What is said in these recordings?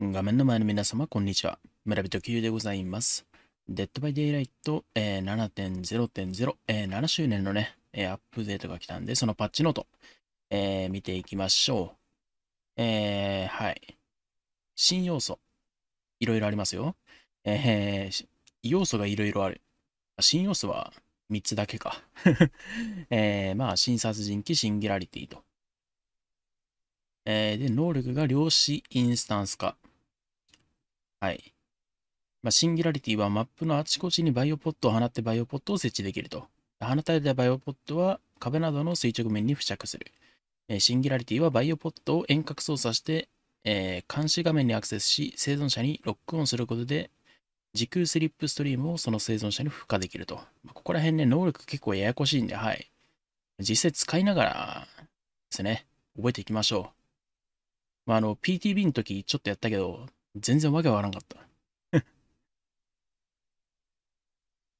画面の前の皆様、こんにちは。村人キユでございます。デッドバイデイライト、えー、7.0.0、えー、7周年のね、えー、アップデートが来たんで、そのパッチノート、えー、見ていきましょう。えー、はい。新要素、いろいろありますよ。えー、要素がいろいろある。新要素は3つだけか。えー、まあ、新殺人鬼、シンギュラリティと。えー、で、能力が量子インスタンス化。はい。まあ、シンギュラリティはマップのあちこちにバイオポットを放ってバイオポットを設置できると。放たれたバイオポットは壁などの垂直面に付着する。えシンギュラリティはバイオポットを遠隔操作して、えー、監視画面にアクセスし、生存者にロックオンすることで、時空スリップストリームをその生存者に付加できると。まあ、ここら辺ね、能力結構ややこしいんで、はい。実際使いながらですね、覚えていきましょう。まあ、あの、PTB の時ちょっとやったけど、全然わけわからんかった。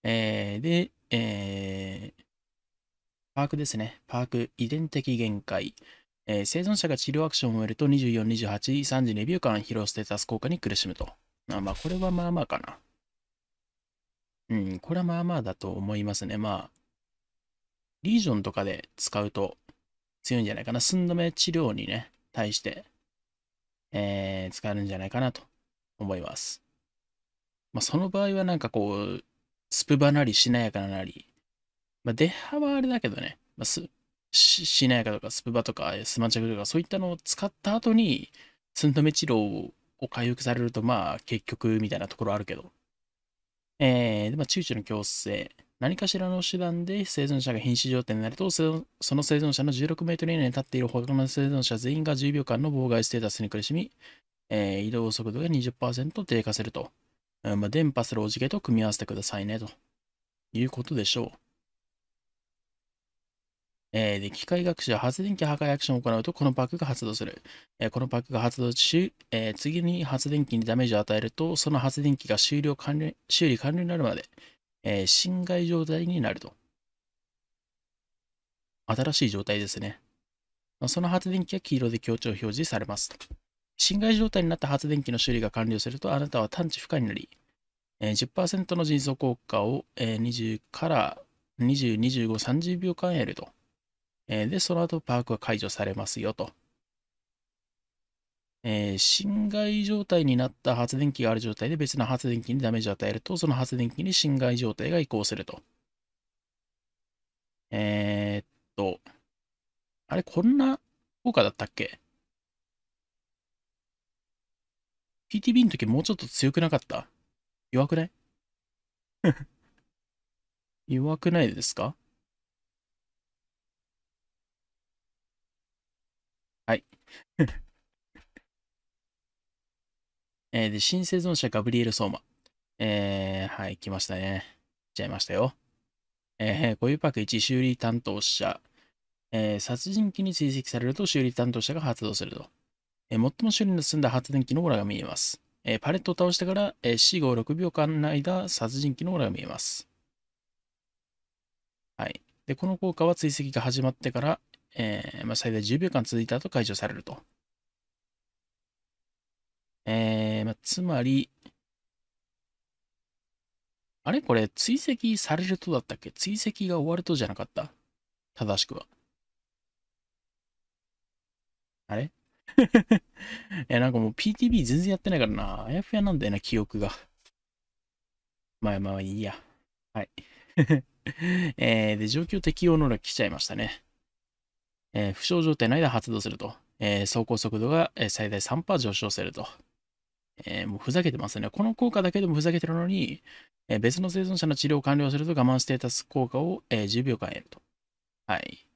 えー、で、えー、パークですね。パーク、遺伝的限界。えー、生存者が治療アクションを終えると24、28、3時レビュー間、疲労ステータス効果に苦しむと。あまあ、これはまあまあかな。うん、これはまあまあだと思いますね。まあ、リージョンとかで使うと強いんじゃないかな。寸止め治療にね、対してえー、使えるんじゃないかなと思います。まあ、その場合はなんかこう、スプバなりしなやかなり、まあ、出幅はあれだけどね、まあし、しなやかとかスプバとかスマチャグとかそういったのを使った後に、寸止め治療を回復されると、まあ結局みたいなところあるけど、えー、でまあ、躊躇の強制、何かしらの手段で生存者が瀕死状態になると、その生存者の16メートル以内に立っている他の生存者全員が10秒間の妨害ステータスに苦しみ、えー、移動速度が20%低下すると。うんまあ、電波するおじけと組み合わせてくださいね、ということでしょう。えー、で機械学習は発電機破壊アクションを行うとこのパックが発動する、えー、このパックが発動し、えー、次に発電機にダメージを与えるとその発電機が終了完了修理完了になるまで、えー、侵害状態になると。新しい状態ですね。その発電機は黄色で強調表示されますと。侵害状態になった発電機の修理が完了すると、あなたは探知不可になり、えー、10%の迅速効果を、えー、20から20、25、30秒間得ると。えー、で、その後パークは解除されますよと。えー、侵害状態になった発電機がある状態で別の発電機にダメージを与えると、その発電機に侵害状態が移行すると。えー、っと、あれ、こんな効果だったっけ ?PTB の時もうちょっと強くなかった弱くない 弱くないですかはい。えー、で、新生存者ガブリエル・ソーマ。えー、はい、来ましたね。来ちゃいましたよ。えー、固有パーク1、修理担当者。えー、殺人鬼に追跡されると修理担当者が発動すると。えー、最も修理の進んだ発電機のオーラが見えます。えー、パレットを倒してから、えー、死後6秒間の間、殺人鬼のオーラが見えます。はい。で、この効果は追跡が始まってから、えーまあ、最大10秒間続いた後解除されると。えー、まあ、つまり、あれこれ、追跡されるとだったっけ追跡が終わるとじゃなかった正しくは。あれ いや、なんかもう PTB 全然やってないからな。あやふやなんだよな、記憶が。まあまあいいや。はい。えー、で、状況適用能力来ちゃいましたね。えー、負傷状態の間発動すると。えー、走行速度が最大3%上昇すると。えー、もうふざけてますね。この効果だけでもふざけてるのに、えー、別の生存者の治療を完了すると我慢ステータス効果を、えー、10秒間得ると。はい。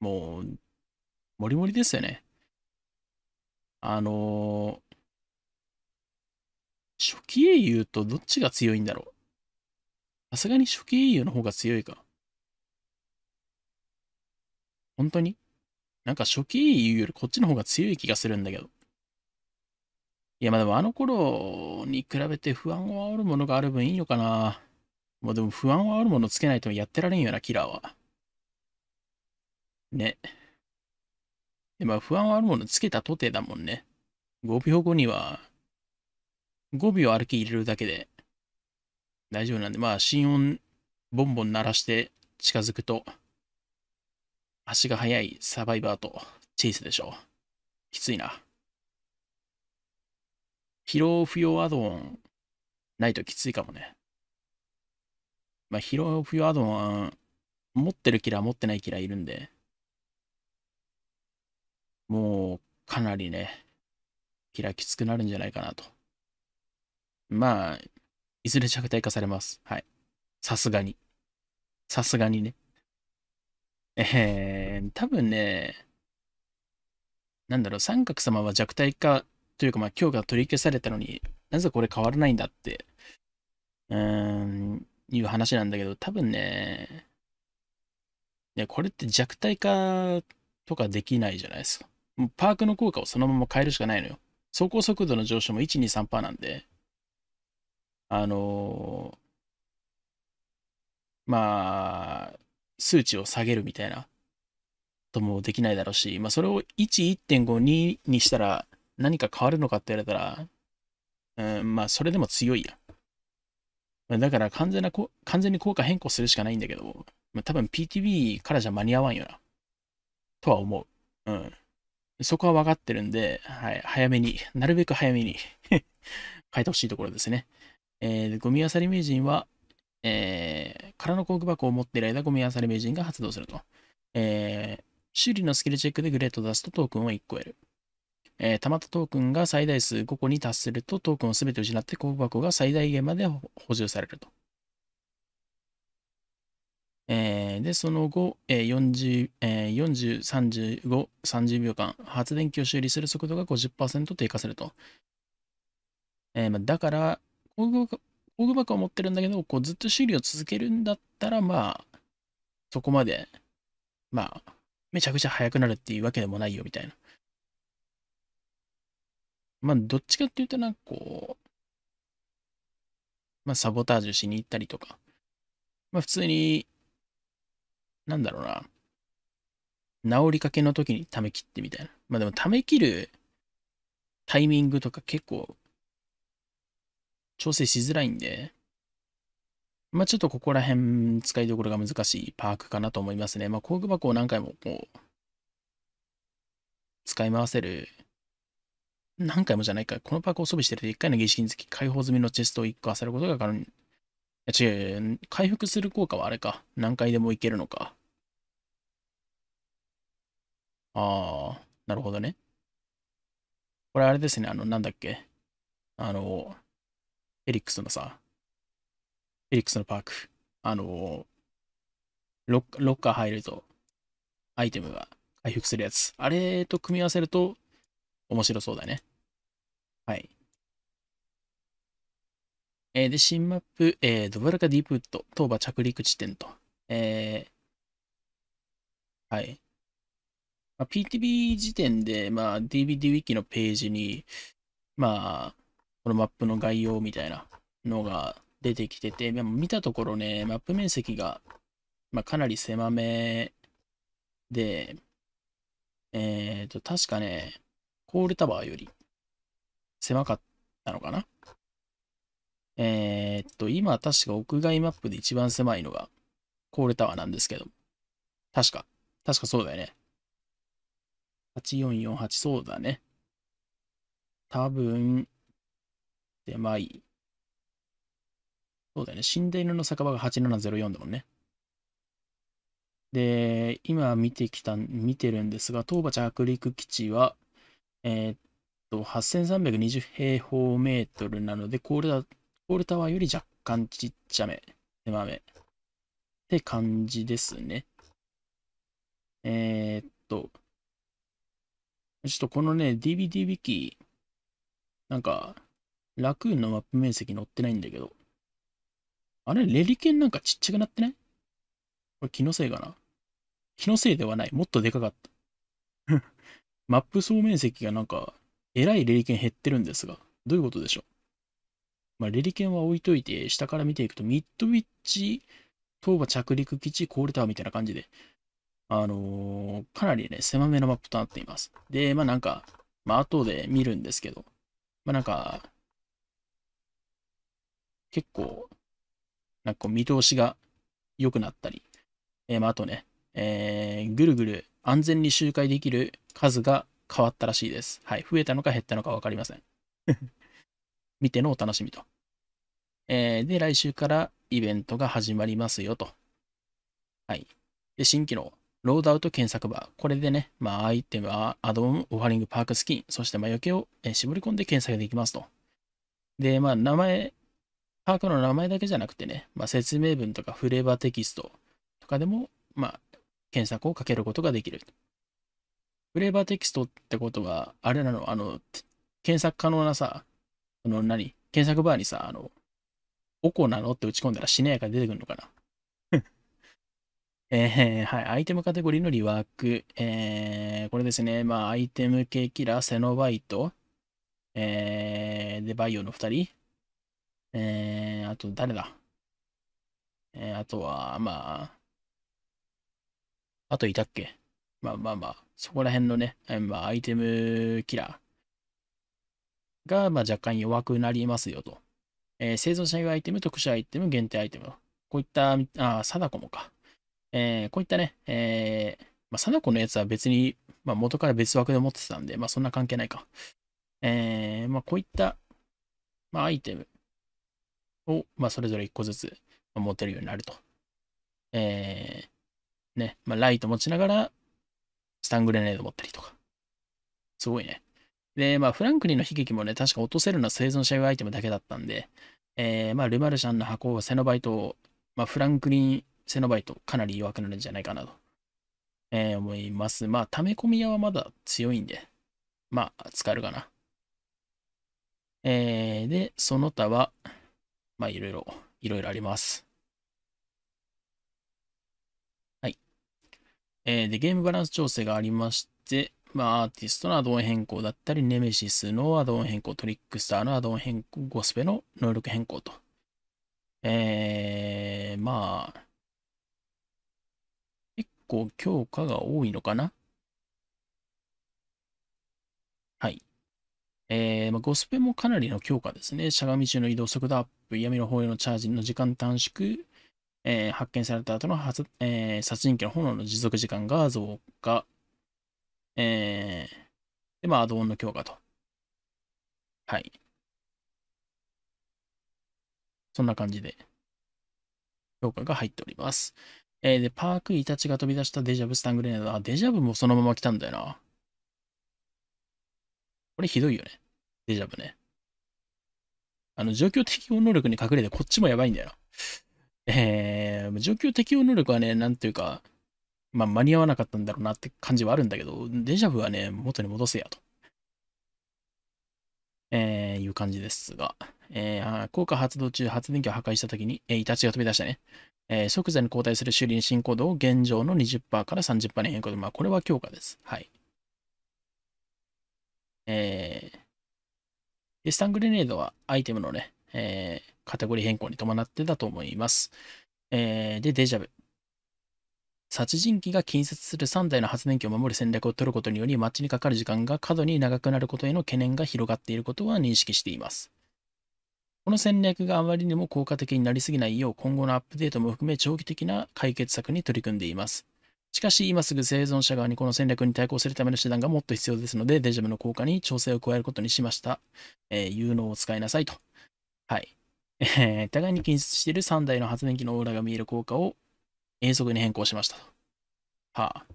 もう、もりもりですよね。あのー、初期英雄とどっちが強いんだろう。さすがに初期英雄の方が強いか。本当になんか初期英雄よりこっちの方が強い気がするんだけど。いや、まあでもあの頃に比べて不安を煽るものがある分いいのかな。もうでも不安を煽るものつけないとやってられんよな、キラーは。ね。まあ不安を煽るものつけたとてだもんね。5秒後には、5秒歩き入れるだけで大丈夫なんで、まあ心音ボンボン鳴らして近づくと、足が速いサバイバーとチェイスでしょう。きついな。疲労不要アドオンないときついかもね。まあ、疲労不要アドオン、持ってるキラー持ってないキラーいるんで、もうかなりね、キラーきつくなるんじゃないかなと。まあ、いずれ弱体化されます。はい。さすがに。さすがにね。えー、多分ね、なんだろう、三角様は弱体化というかまあ今日が取り消されたのになぜこれ変わらないんだって、うーん、いう話なんだけど、多分ね、ね、これって弱体化とかできないじゃないですか。もうパークの効果をそのまま変えるしかないのよ。走行速度の上昇も123%なんで、あのー、まあ、数値を下げるみたいなこともできないだろうし、まあ、それを1、1.5、2にしたら、何か変わるのかって言われたら、うん、まあ、それでも強いや。まだから完全なこ、完全に効果変更するしかないんだけど、まあ、多分 PTB からじゃ間に合わんよな。とは思う。うん。そこは分かってるんで、はい、早めに、なるべく早めに変えてほしいところですね。えー、ゴミ漁り名人は、えー、空の工具箱を持っている間、ゴミ漁り名人が発動すると。えー、修理のスキルチェックでグレートを出すとトークンを1個得る。えー、溜まったトークンが最大数5個に達するとトークンを全て失って工具箱が最大限まで補充されると。えー、で、その後、えー、40、えー、40、35、30秒間、発電機を修理する速度が50%低下すると。えーまあ、だから工具、箱を持ってるんだけど、こうずっと修理を続けるんだったら、まあ、そこまで、まあ、めちゃくちゃ速くなるっていうわけでもないよみたいな。まあ、どっちかっていうと、なんかこう、まあ、サボタージュしに行ったりとか、まあ、普通に、なんだろうな、治りかけの時に溜め切ってみたいな。まあ、でも、溜め切るタイミングとか結構、調整しづらいんで、まあ、ちょっとここら辺、使いどころが難しいパークかなと思いますね。まあ、工具箱を何回もこう、使い回せる何回もじゃないか、このパークを装備してると1回の儀式につき解放済みのチェストを1個漁ることが可能に。いや違う、回復する効果はあれか。何回でもいけるのか。ああ、なるほどね。これあれですね、あの、なんだっけ。あの、エリックスのさ、エリックスのパーク。あの、ロッロッカー入ると、アイテムが回復するやつ。あれと組み合わせると、面白そうだね。はい。えー、で、新マップ、えー、ドブラカディープウッド、当場着陸地点と。えー、はい。まあ、PTB 時点で、まあ、d v d w i k i のページに、まあ、このマップの概要みたいなのが出てきてて、見たところね、マップ面積が、まあ、かなり狭めで、えっ、ー、と、確かね、コールタワーより狭かったのかなえー、っと、今確か屋外マップで一番狭いのがコールタワーなんですけど、確か、確かそうだよね。8448、そうだね。多分、狭い。そうだよね。死んだ犬の酒場が8704だもんね。で、今見てきた、見てるんですが、東場着陸基地はえー、っと、8320平方メートルなので、コールタコールタワーより若干ちっちゃめ、狭めって感じですね。えー、っと、ちょっとこのね、DVD ウィキ、なんか、ラクーンのマップ面積載ってないんだけど、あれ、レリケンなんかちっちゃくなってないこれ気のせいかな気のせいではない。もっとでかかった。マップ総面積がなんか、えらいレリケン減ってるんですが、どういうことでしょうまあ、レリケンは置いといて、下から見ていくと、ミッドウィッチ、東馬着陸基地、コールタワーみたいな感じで、あのー、かなりね、狭めのマップとなっています。で、まあなんか、まあ後で見るんですけど、まあなんか、結構、なんか見通しが良くなったり、えー、まああとね、えー、ぐるぐる安全に周回できる数が変わったらしいです。はい。増えたのか減ったのか分かりません。見てのお楽しみと。えー、で、来週からイベントが始まりますよと。はい。で、新機能。ロードアウト検索バー。これでね、まあ、アイテム、はアドオン、オファリング、パークスキン、そして魔除けを絞り込んで検索できますと。で、まあ、名前、パークの名前だけじゃなくてね、まあ、説明文とかフレーバーテキストとかでも、まあ、検索をかけることができる。フレーバーテキストってことは、あれなの、あの、検索可能なさ、その何検索バーにさ、あの、おこなのって打ち込んだらしなやか出てくるのかな えー、はい。アイテムカテゴリーのリワーク。えー、これですね。まあ、アイテム系キラー、セノバイト、えー、で、バイオの2人。えー、あと誰だえー、あとは、まあ、あといたっけまあまあまあ、そこら辺のね、まあ、アイテムキラーが、まあ、若干弱くなりますよと。えー、製造者用アイテム、特殊アイテム、限定アイテム。こういった、あ、貞子もか。えー、こういったね、えー、まあ、貞子のやつは別に、まあ、元から別枠で持ってたんで、まあ、そんな関係ないか。えー、まあ、こういった、まあ、アイテムを、まあ、それぞれ1個ずつ持てるようになると。えー、ね、まあ、ライト持ちながら、スタングレネード持ったりとか。すごいね。で、まあ、フランクリンの悲劇もね、確か落とせるのは生存者用アイテムだけだったんで、えー、まあ、ルマルシャンの箱をセノバイトまあ、フランクリンセノバイト、かなり弱くなるんじゃないかなと、えー、思います。まあ、溜め込み屋はまだ強いんで、まあ、使えるかな。えー、で、その他は、まあ、いろいろ、いろいろあります。えー、で、ゲームバランス調整がありまして、まあ、アーティストのアドオン変更だったり、ネメシスのアドオン変更、トリックスターのアドオン変更、ゴスペの能力変更と。えー、まあ、結構強化が多いのかなはい。えー、まあ、ゴスペもかなりの強化ですね。しゃがみ中の移動速度アップ、闇の方へのチャージの時間短縮、えー、発見された後の、えー、殺人鬼の炎の持続時間が増加、えー、で、まあ、アドオンの強化と。はい。そんな感じで、強化が入っております。えー、で、パークイタチが飛び出したデジャブスタングレーナード。あ、デジャブもそのまま来たんだよな。これひどいよね。デジャブね。あの、状況適応能力に隠れてこっちもやばいんだよな。えー、上級適応能力はね、なんというか、まあ、間に合わなかったんだろうなって感じはあるんだけど、デジャブはね、元に戻せやと。えー、いう感じですが、えー、効果発動中、発電機を破壊したときに、えー、イタチが飛び出したね。えー、即座に交代する修理進行度を現状の20%から30%に変更で、まあ、これは強化です。はい。えー、エスタングレネードはアイテムのね、えー、カテゴリー変更に伴ってだと思います。えー、で、デジャブ。殺人鬼が近接する3台の発電機を守る戦略を取ることにより、街にかかる時間が過度に長くなることへの懸念が広がっていることは認識しています。この戦略があまりにも効果的になりすぎないよう、今後のアップデートも含め長期的な解決策に取り組んでいます。しかし、今すぐ生存者側にこの戦略に対抗するための手段がもっと必要ですので、デジャブの効果に調整を加えることにしました。えー、有能を使いなさいと。はい。えー、互いに近接している3台の発電機のオーラが見える効果を遠足に変更しましたと。はあ、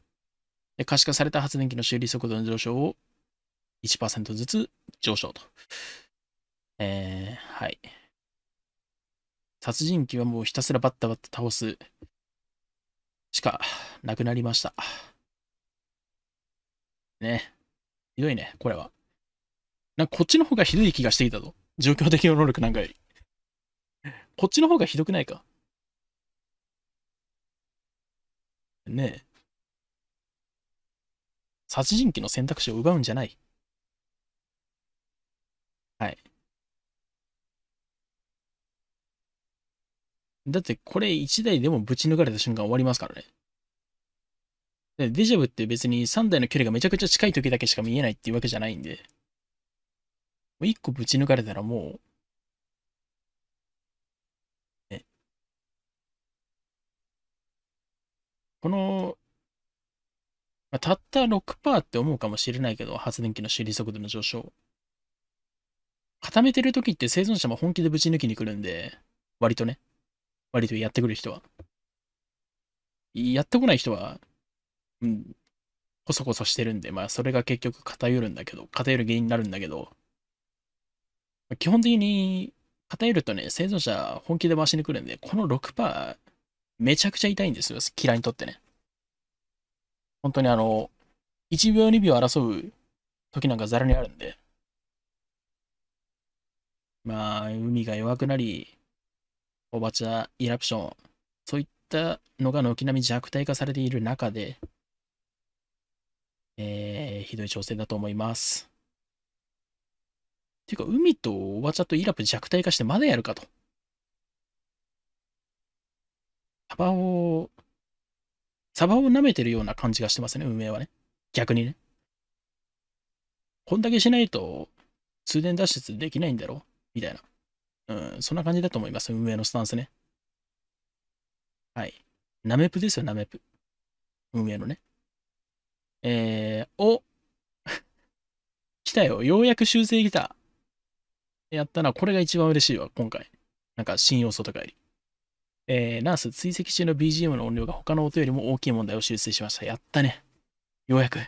で可視化された発電機の修理速度の上昇を1%ずつ上昇と。えー、はい。殺人鬼はもうひたすらバッタバッタ倒すしかなくなりました。ね。ひどいね、これは。なんかこっちの方がひどい気がしていたぞ。状況的な能力なんかより。こっちの方がひどくないか。ねえ。殺人鬼の選択肢を奪うんじゃない。はい。だってこれ1台でもぶち抜かれた瞬間終わりますからね。でデジャブって別に3台の距離がめちゃくちゃ近い時だけしか見えないっていうわけじゃないんで、もう1個ぶち抜かれたらもうこの、まあ、たった6%って思うかもしれないけど、発電機の修理速度の上昇。固めてる時って生存者も本気でぶち抜きに来るんで、割とね、割とやってくる人は。やってこない人は、うん、こそこそしてるんで、まあそれが結局偏るんだけど、偏る原因になるんだけど、基本的に偏るとね、生存者本気で回しに来るんで、この6%、めちゃくちゃ痛いんですよ、キラにとってね。本当にあの、1秒2秒争う時なんかざらにあるんで。まあ、海が弱くなり、おばちゃ、イラプション、そういったのが軒並み弱体化されている中で、えー、ひどい挑戦だと思います。ていうか、海とおばちゃとイラプ弱体化してまだやるかと。サバを、サバを舐めてるような感じがしてますね、運営はね。逆にね。こんだけしないと、通電脱出できないんだろみたいな。うん、そんな感じだと思います、運営のスタンスね。はい。ナメプですよ、ナメプ。運営のね。えー、お 来たよ。ようやく修正来た。やったな。これが一番嬉しいわ、今回。なんか、新要素とかより。えー、ナース追跡中の BGM の音量が他の音よりも大きい問題を修正しました。やったね。ようやく。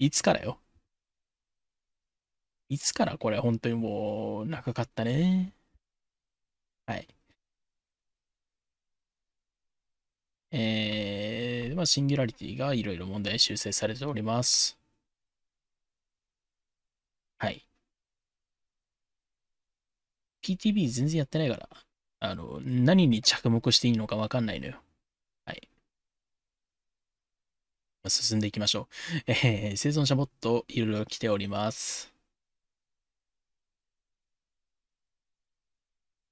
いつからよ。いつからこれ本当にもう長かったね。はい。えー、まあ、シンギュラリティがいろいろ問題修正されております。はい。PTB 全然やってないから。あの、何に着目していいのかわかんないのよ。はい。進んでいきましょう。えー、生存者もっといろいろ来ております。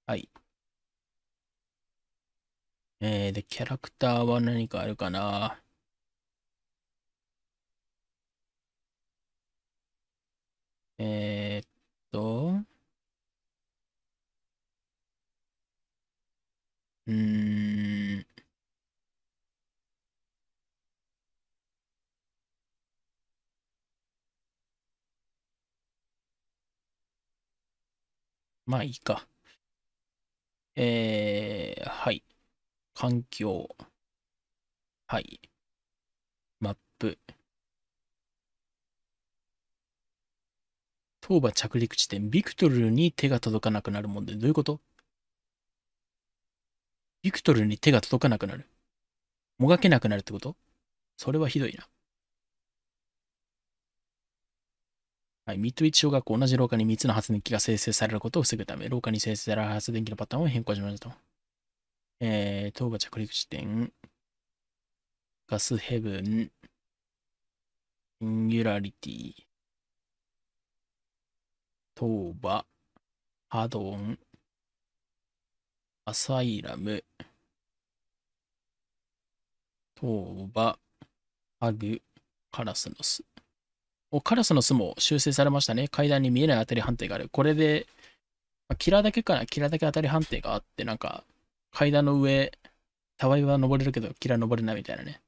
はい。えー、で、キャラクターは何かあるかなえー、っと、うん。まあいいか。えー、はい。環境。はい。マップ。当場着陸地点、ビクトルに手が届かなくなるもんで、どういうことビクトルに手が届かなくなる。もがけなくなるってことそれはひどいな。はい、ミッドウィッチ小学校同じ廊下に3つの発電機が生成されることを防ぐため、廊下に生成される発電機のパターンを変更しましたと。えー、東部着陸地点、ガスヘブン、シンギュラリティ、東場、ハドン、アサイラム、トーバ、ハグ、カラスの巣。カラスの巣も修正されましたね。階段に見えない当たり判定がある。これで、まあ、キラだけかな。キラだけ当たり判定があって、なんか、階段の上、たわいは登れるけど、キラ登れないみたいなね。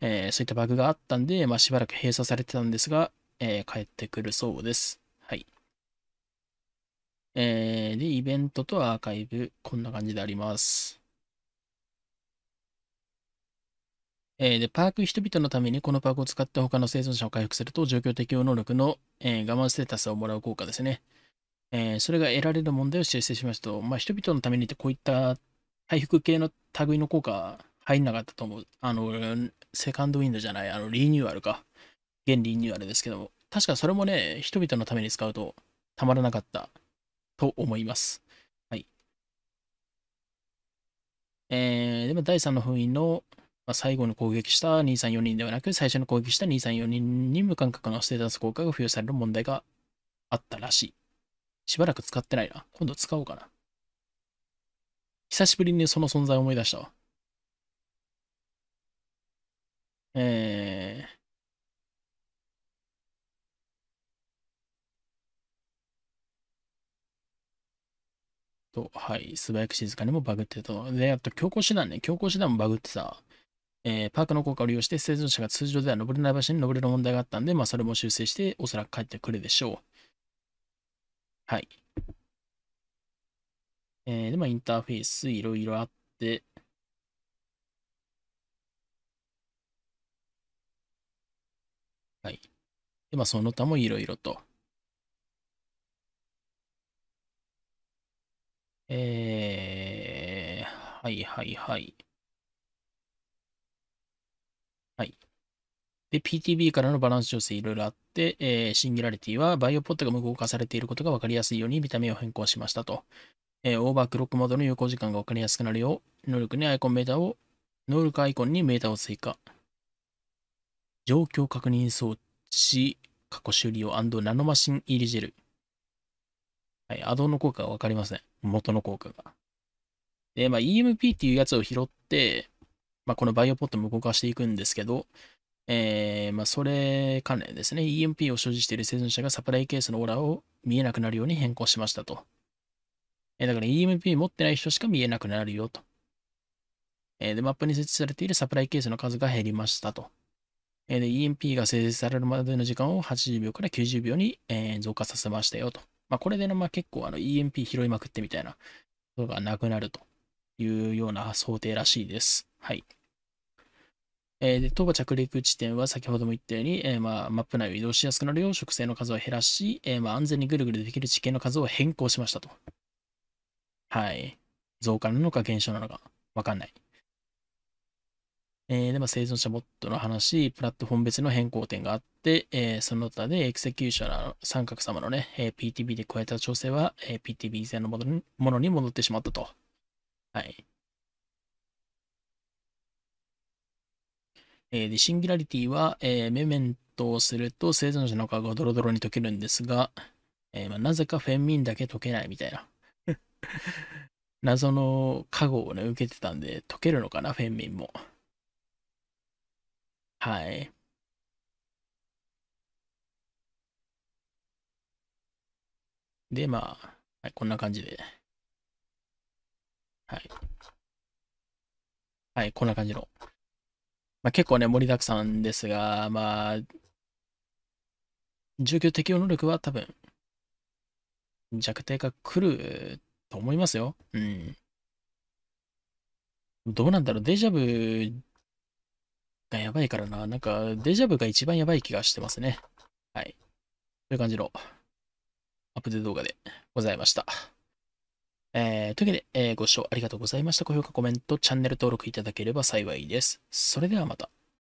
えー、そういったバグがあったんで、まあ、しばらく閉鎖されてたんですが、えー、帰ってくるそうです。えー、で、イベントとアーカイブ、こんな感じであります。えー、で、パーク人々のためにこのパークを使って他の生存者を回復すると、状況適応能力の、えー、我慢ステータスをもらう効果ですね。えー、それが得られる問題を修正しますと、まあ、人々のためにってこういった回復系の類の効果入んなかったと思う。あの、セカンドウィンドじゃない、あの、リニューアルか。現リニューアルですけども。確かそれもね、人々のために使うとたまらなかったと思います。はい。えー、でも第3の封印の、まあ、最後の攻撃した234人ではなく、最初の攻撃した234人に無感覚のステータス効果が付与される問題があったらしい。しばらく使ってないな。今度使おうかな。久しぶりにその存在を思い出したわ。えー、と、はい、素早く静かにもバグってと。で、あと強行手段ね、強行手段もバグってさ、えー、パークの効果を利用して生存者が通常では登れない場所に登れる問題があったんで、まあそれも修正して、おそらく帰ってくるでしょう。はい。えー、で、まあインターフェースいろいろあって、はい。で、まあその他もいろいろと。えー、はいはいはい。はい。で、PTB からのバランス調整いろいろあって、えー、シンギュラリティはバイオポットが無効化されていることが分かりやすいように見た目を変更しましたと。えー、オーバークロックモードの有効時間が分かりやすくなるよう、能力にアイコンメーターを、能力アイコンにメーターを追加。状況確認装置、過去修理用ナノマシン入りジェル。はい、アドの効果がわかりません。元の効果が。で、まあ、EMP っていうやつを拾って、まあ、このバイオポット無効化していくんですけど、えー、まあ、それ関連ですね。EMP を所持している生存者がサプライケースのオーラを見えなくなるように変更しましたと。えー、だから EMP 持ってない人しか見えなくなるよと。えー、で、マップに設置されているサプライケースの数が減りましたと。えー、で、EMP が生成されるまでの時間を80秒から90秒に、えー、増加させましたよと。まあ、これで、ね、まあ、結構あの EMP 拾いまくってみたいなことがなくなるというような想定らしいです。はい。えー、で東着陸地点は先ほども言ったように、えー、まあ、マップ内を移動しやすくなるよう植生の数を減らし、えー、まあ、安全にぐるぐるできる地形の数を変更しましたと。はい。増加なのか減少なのかわかんない。えー、でも生存者ボットの話、プラットフォーム別の変更点があって、えー、その他でエクセキューショナーの三角様のね、えー、PTB で加えた調整は、え PTB 以前のものに戻ってしまったと。はい。えで、シンギュラリティは、えメメントをすると生存者の顔がドロドロに溶けるんですが、えまあ、なぜかフェンミンだけ溶けないみたいな。謎の加護をね、受けてたんで、溶けるのかな、フェンミンも。はい。で、まあ、はい、こんな感じで。はい。はい、こんな感じの。まあ、結構ね、盛りだくさんですが、まあ、住居適応能力は多分、弱点が来ると思いますよ。うん。どうなんだろう、デジャブがやばいからな。なんか、デジャブが一番やばい気がしてますね。はい。という感じのアップデート動画でございました。えー、というわけで、えー、ご視聴ありがとうございました。高評価、コメント、チャンネル登録いただければ幸いです。それではまた。